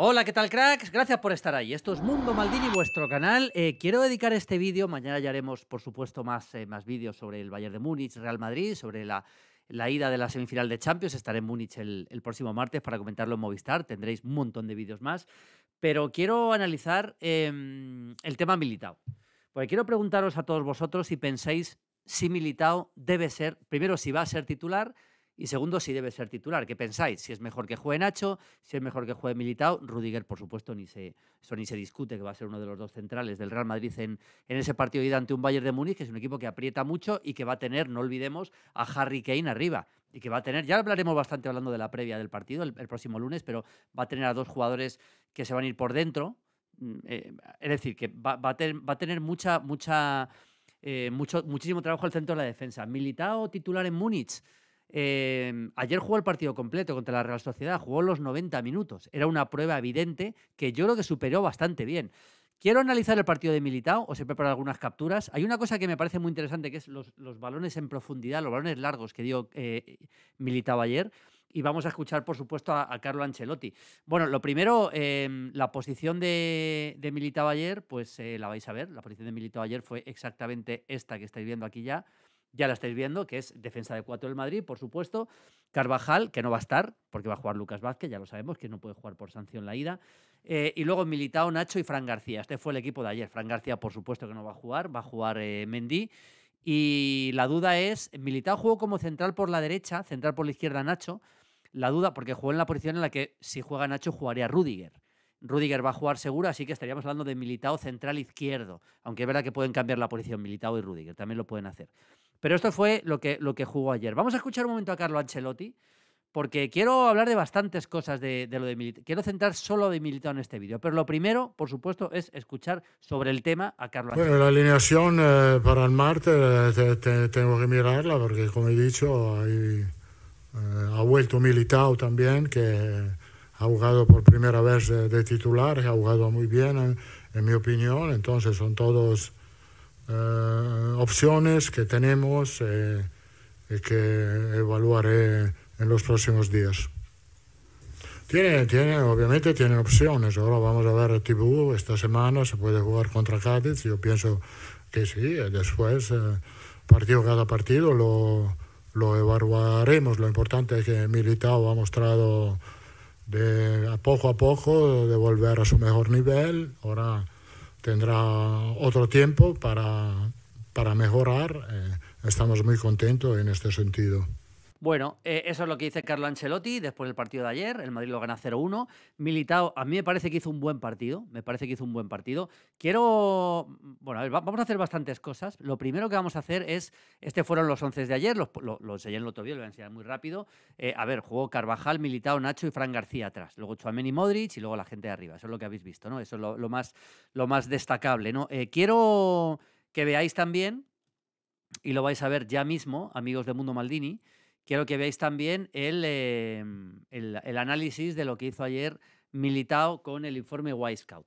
Hola, ¿qué tal cracks? Gracias por estar ahí. Esto es Mundo Maldini, vuestro canal. Eh, quiero dedicar este vídeo, mañana ya haremos por supuesto más, eh, más vídeos sobre el Bayern de Múnich, Real Madrid, sobre la, ida de la semifinal de Champions. Estaré en Múnich el, próximo martes para comentarlo en Movistar, tendréis un montón de vídeos más. Pero quiero analizar em, el tema Militao, porque quiero preguntaros a todos vosotros si pensáis si Militao debe ser, primero si va a ser titular, y segundo, si debe ser titular. ¿Qué pensáis? Si es mejor que juegue Nacho, si es mejor que juegue Militao, Rudiger, por supuesto, ni se, ni se discute, que va a ser uno de los dos centrales del Real Madrid en, en ese partido de ante un Bayern de Múnich, que es un equipo que aprieta mucho y que va a tener, no olvidemos, a Harry Kane arriba. Y que va a tener, ya hablaremos bastante hablando de la previa del partido el, próximo lunes, pero va a tener a dos jugadores que se van a ir por dentro. Mm, eh, es decir, que va, a tener mucha, mucha, eh, mucho, muchísimo trabajo el centro de la defensa. Militao titular en Múnich Em, ayer jugó el partido completo contra la Real Sociedad, jugó los 90 minutos. Era una prueba evidente que yo lo que superó bastante bien. Quiero analizar el partido de Militao, os he preparado algunas capturas. Hay una cosa que me parece muy interesante, que es los, balones en profundidad, los balones largos que dio eh, Militao ayer. Y vamos a escuchar, por supuesto, a, Carlo Ancelotti. Bueno, lo primero, em, la posición de, de, Militao ayer, pues eh, la vais a ver. La posición de Militao ayer fue exactamente esta que estáis viendo aquí ya ya la estáis viendo, que es defensa de cuatro del Madrid, por supuesto. Carvajal, que no va a estar, porque va a jugar Lucas Vázquez, ya lo sabemos, que no puede jugar por sanción la ida. Eh, y luego Militao, Nacho y Fran García. Este fue el equipo de ayer. Fran García, por supuesto, que no va a jugar, va a jugar eh, Mendy. Y la duda es, Militao jugó como central por la derecha, central por la izquierda Nacho. La duda, porque jugó en la posición en la que si juega Nacho jugaría Rudiger. Rudiger va a jugar seguro, así que estaríamos hablando de Militao central izquierdo, aunque es verdad que pueden cambiar la posición Militao y Rudiger, también lo pueden hacer. Pero esto fue lo que, lo que jugó ayer. Vamos a escuchar un momento a Carlo Ancelotti, porque quiero hablar de bastantes cosas de, lo de Militao. Quiero centrar solo de Militao en este vídeo. Pero lo primero, por supuesto, es escuchar sobre el tema a Carlo Ancelotti. Bueno, la alineación eh, para el martes eh, tengo que mirarla, porque como he dicho, eh, ha vuelto Militao también, que ha jugado por primera vez de, titular, ha jugado muy bien, en mi opinión. Entonces son todos eh, opciones que tenemos eh, y que evaluaré en los próximos días. Tiene, tiene, obviamente tiene opciones. Ahora vamos a ver a Tibú. Esta semana se puede jugar contra Cádiz. Yo pienso que sí. Eh, después, partido cada partido, lo, lo evaluaremos. Lo importante es que Militao ha mostrado de poco a poco de volver a su mejor nivel. Ahora tendrá otro tiempo para, para mejorar. Eh, estamos muy contentos en este sentido. Bueno, eh, eso es lo que dice Carlo Ancelotti después del partido de ayer. El Madrid lo gana 0-1. Militao, a mí me parece que hizo un buen partido. Me parece que hizo un buen partido. Quiero. Mm, bueno, vamos a hacer bastantes cosas. Lo primero que vamos a hacer es. Este fueron los 11 de ayer. Los, lo, enseñé en el otro vídeo, lo voy a enseñar muy rápido. Eh, a ver, jugó Carvajal, Militao, Nacho y Fran García atrás. Luego y Modric y luego la gente de arriba. Eso es lo que habéis visto, ¿no? Eso es lo, más, destacable, ¿no? Eh, quiero que veáis también, y lo vais a ver ya mismo, amigos de Mundo Maldini quiero que veáis también eh, el, el, análisis de lo que hizo ayer Militao con el informe Wisecout.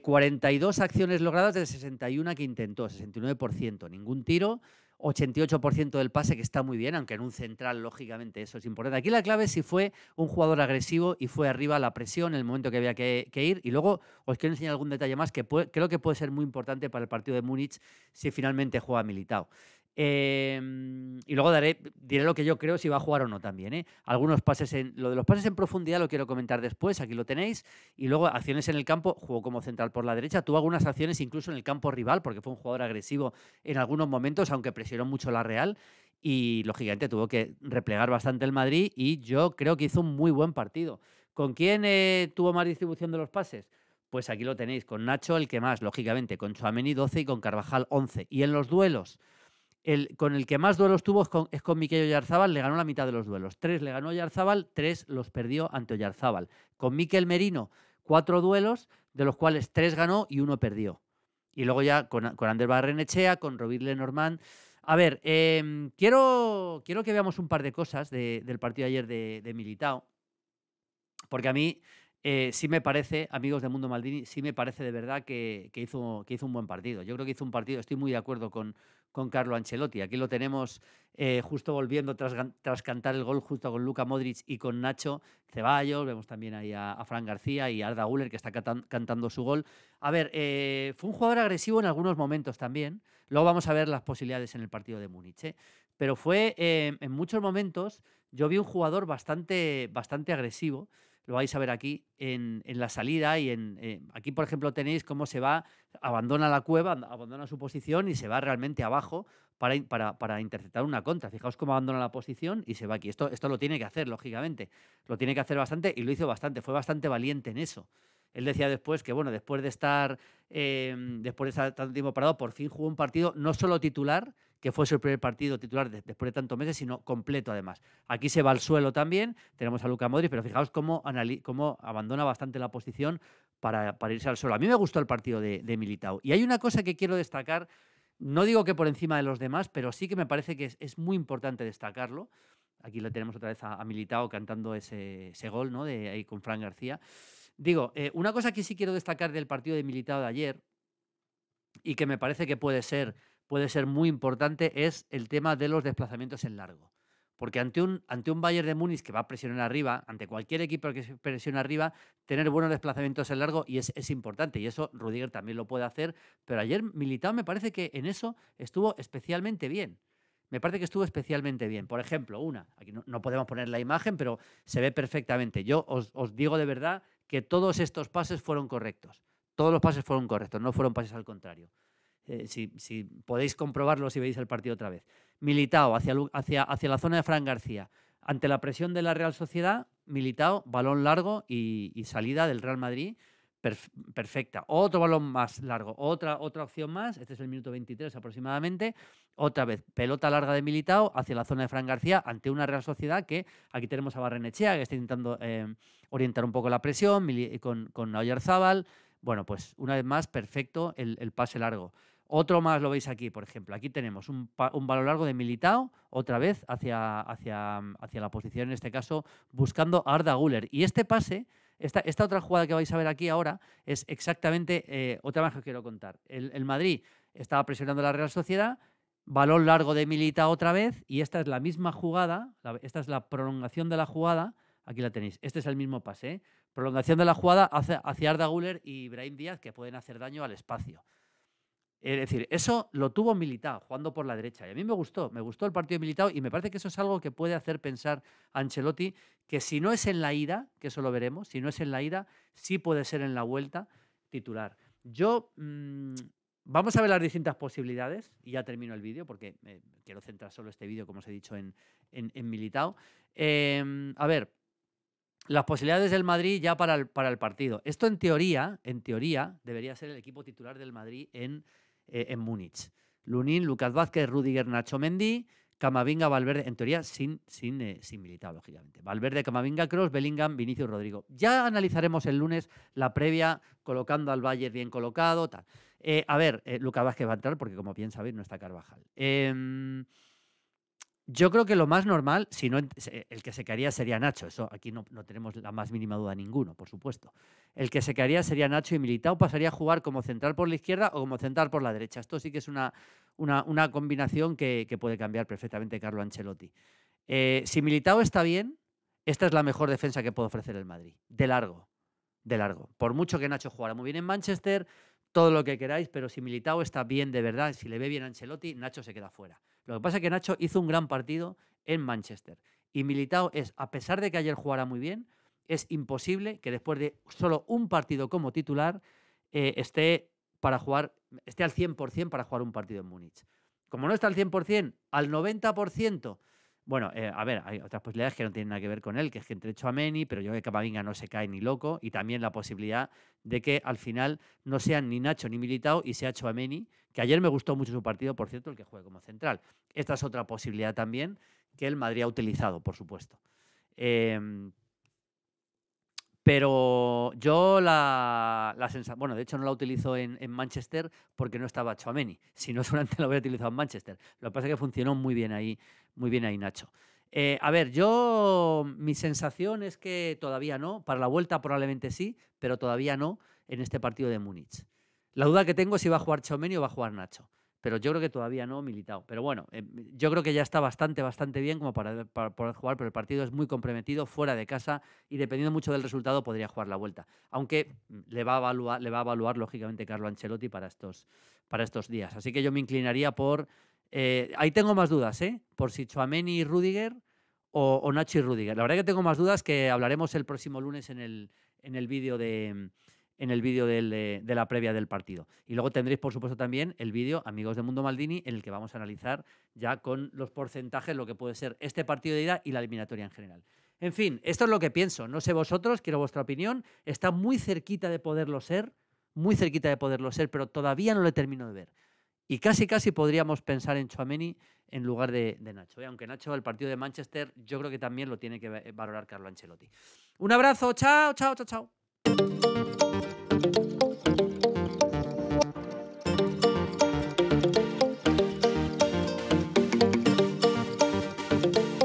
42 eh, acciones logradas de 61 que intentó, 69%, ningún tiro, 88% del pase, que está muy bien, aunque en un central, lógicamente, eso es importante. Aquí la clave es si fue un jugador agresivo y fue arriba la presión en el momento que había que, ir. Y luego os quiero enseñar algún detalle más que creo que puede ser muy importante para el partido de Múnich si finalmente juega Militao. Em, y luego daré, diré lo que yo creo si va a jugar o no también. ¿eh? Algunos pases en. Lo de los pases en profundidad lo quiero comentar después, aquí lo tenéis. Y luego acciones en el campo, jugó como central por la derecha. Tuvo algunas acciones incluso en el campo rival, porque fue un jugador agresivo en algunos momentos, aunque presionó mucho la Real. Y lógicamente tuvo que replegar bastante el Madrid. Y yo creo que hizo un muy buen partido. ¿Con quién eh, tuvo más distribución de los pases? Pues aquí lo tenéis, con Nacho el que más, lógicamente, con Chuameni 12 y con Carvajal 11. Y en los duelos con el que más duelos tuvo es con, Miquel le ganó la mitad de los duelos. Tres le ganó Oyarzábal, tres los perdió ante Oyarzábal. Con Miquel Merino, cuatro duelos, de los cuales tres ganó y uno perdió. Y luego ya con, Andrés Ander Barrenechea, con Robin Lenormand. A ver, em, quiero, quiero que veamos un par de cosas del partido ayer de, de Militao, porque a mí eh, sí me parece, amigos de Mundo Maldini, sí me parece de verdad que, hizo, que hizo un buen partido. Yo creo que hizo un partido, estoy muy de acuerdo con, con Carlo Ancelotti. Aquí lo tenemos eh, justo volviendo tras, cantar el gol justo con Luca Modric y con Nacho Ceballos. Vemos también ahí a, Fran García y a Arda Guller que está cantando su gol. A ver, eh, fue un jugador agresivo en algunos momentos también. Luego vamos a ver las posibilidades en el partido de Múnich. Pero fue en muchos momentos, yo vi un jugador bastante, bastante agresivo lo vais a ver aquí en, la salida y en, eh, aquí, por ejemplo, tenéis cómo se va, abandona la cueva, abandona su posición y se va realmente abajo para, para, interceptar una contra. Fijaos cómo abandona la posición y se va aquí. Esto, esto lo tiene que hacer, lógicamente. Lo tiene que hacer bastante y lo hizo bastante. Fue bastante valiente en eso. Él decía después que, bueno, después de estar, em, después de estar tanto tiempo parado, por fin jugó un partido no solo titular, que fue su primer partido titular después de tantos meses, sino completo además. Aquí se va al suelo también, tenemos a Luca Modric, pero fijaos cómo, cómo abandona bastante la posición para, irse al suelo. A mí me gustó el partido de, Militao. Y hay una cosa que quiero destacar, no digo que por encima de los demás, pero sí que me parece que es, muy importante destacarlo. Aquí lo tenemos otra vez a, Militao cantando ese, gol ¿no? de, ahí con Fran García. Digo, eh, una cosa que sí quiero destacar del partido de Militao de ayer y que me parece que puede ser puede ser muy importante es el tema de los desplazamientos en largo. Porque ante un, ante un Bayern de Múnich que va a presionar arriba, ante cualquier equipo que presiona arriba, tener buenos desplazamientos en largo y es, es, importante. Y eso Rudiger también lo puede hacer. Pero ayer Militao me parece que en eso estuvo especialmente bien. Me parece que estuvo especialmente bien. Por ejemplo, una, aquí no, no podemos poner la imagen, pero se ve perfectamente. Yo os digo de verdad que todos estos pases fueron correctos. Todos los pases fueron correctos, no fueron pases al contrario. Eh, si, podéis comprobarlo si veis el partido otra vez. Militao hacia, hacia, hacia la zona de Fran García. Ante la presión de la Real Sociedad, Militao, balón largo y, salida del Real Madrid perfecta. Otro balón más largo, otra, otra opción más, este es el minuto 23 aproximadamente, otra vez, pelota larga de Militao hacia la zona de Fran García ante una Real Sociedad que aquí tenemos a Barrenechea, que está intentando eh, orientar un poco la presión con, con Bueno, pues una vez más, perfecto el pase largo. Otro más lo veis aquí, por ejemplo. Aquí tenemos un, un valor largo de Militao, otra vez hacia, hacia, mm, hacia, la posición, en este caso, buscando Arda Guller. Y este pase, esta, esta, otra jugada que vais a ver aquí ahora, es exactamente eh, otra más que os quiero contar. El, Madrid estaba presionando a la Real Sociedad, balón largo de Militao otra vez, y esta es la misma jugada, esta es la prolongación de la jugada. Aquí la tenéis. Este es el mismo pase. ¿eh? Prolongación de la jugada hacia, hacia Arda Guller y Ibrahim Díaz, que pueden hacer daño al espacio. Es decir, eso lo tuvo Militao jugando por la derecha. Y a mí me gustó, me gustó el partido de Militao y me parece que eso es algo que puede hacer pensar Ancelotti que si no es en la ida, que eso lo veremos, si no es en la ida, sí puede ser en la vuelta titular. Yo mm, Vamos a ver las distintas posibilidades y ya termino el vídeo porque quiero centrar solo este vídeo, como os he dicho, en, en, Militao. Em, a ver, las posibilidades del Madrid ya para el, para el partido. Esto en teoría, en teoría, debería ser el equipo titular del Madrid en eh, en Múnich. Lunin, Lucas Vázquez, Rudiger, Nacho Mendy, Camavinga, Valverde, en teoría sin, sin, eh, lógicamente. Valverde, Camavinga, Cross, Bellingham, Vinicius, Rodrigo. Ya analizaremos el lunes la previa, colocando al Valle bien colocado, tal. Eh, a ver, Lucas Vázquez va a entrar porque, como bien sabéis, no está Carvajal. Em, yo creo que lo más normal, si no, el que se caería sería Nacho. Eso aquí no, tenemos la más mínima duda ninguno, por supuesto. El que se caería sería Nacho y Militao pasaría a jugar como central por la izquierda o como central por la derecha. Esto sí que es una, una, combinación que, puede cambiar perfectamente Carlo Ancelotti. Eh, si Militao está bien, esta es la mejor defensa que puede ofrecer el Madrid. De largo. De largo. Por mucho que Nacho jugara muy bien en Manchester, todo lo que queráis, pero si Militao está bien de verdad, si le ve bien a Ancelotti, Nacho se queda fuera. Lo que pasa es que Nacho hizo un gran partido en Manchester. Y Militao es, a pesar de que ayer jugara muy bien, es imposible que después de solo un partido como titular eh, esté, para jugar, esté al 100% para jugar un partido en Múnich. Como no está al 100%, al 90% bueno, eh, a ver, hay otras posibilidades que no tienen nada que ver con él, que es que entre a Meni, pero yo creo que Camavinga no se cae ni loco, y también la posibilidad de que al final no sean ni Nacho ni Militao y sea Meni, que ayer me gustó mucho su partido, por cierto, el que juega como central. Esta es otra posibilidad también que el Madrid ha utilizado, por supuesto. Em, pero yo la, la bueno, de hecho no la utilizo en, Manchester porque no estaba Chouameni. Si no, solamente la hubiera utilizado en Manchester. Lo que pasa es que funcionó muy bien ahí, muy bien ahí Nacho. Eh, a ver, yo mi sensación es que todavía no. Para la vuelta probablemente sí, pero todavía no en este partido de Múnich. La duda que tengo es si va a jugar Chouameni o va a jugar Nacho pero yo creo que todavía no militado. Pero bueno, eh, yo creo que ya está bastante, bastante bien como eh, para, poder jugar, pero el partido es muy comprometido, fuera de casa, y dependiendo mucho del resultado podría jugar la vuelta. Aunque mm, le va a evaluar, le va a evaluar lógicamente Carlo Ancelotti para estos, para estos días. Así que yo me inclinaría por... Eh, ahí tengo más dudas, ¿eh? Por si Chuameni y Rudiger o, Nachi y Rudiger. La verdad que tengo más dudas que hablaremos el próximo lunes en el, en el vídeo de mm, en el vídeo eh, de, la previa del partido. Y luego tendréis, por supuesto, también el vídeo Amigos de Mundo Maldini, en el que vamos a analizar ya con los porcentajes lo que puede ser este partido de ida y la eliminatoria en general. En fin, esto es lo que pienso. No sé vosotros, quiero vuestra opinión. Está muy cerquita de poderlo ser, muy cerquita de poderlo ser, pero todavía no lo termino de ver. Y casi, casi podríamos pensar en Chuameni en lugar de, Nacho. Y ¿eh? aunque Nacho, el partido de Manchester, yo creo que también lo tiene que valorar Carlo Ancelotti. Un abrazo, chao, chao, chao, chao. Thank you.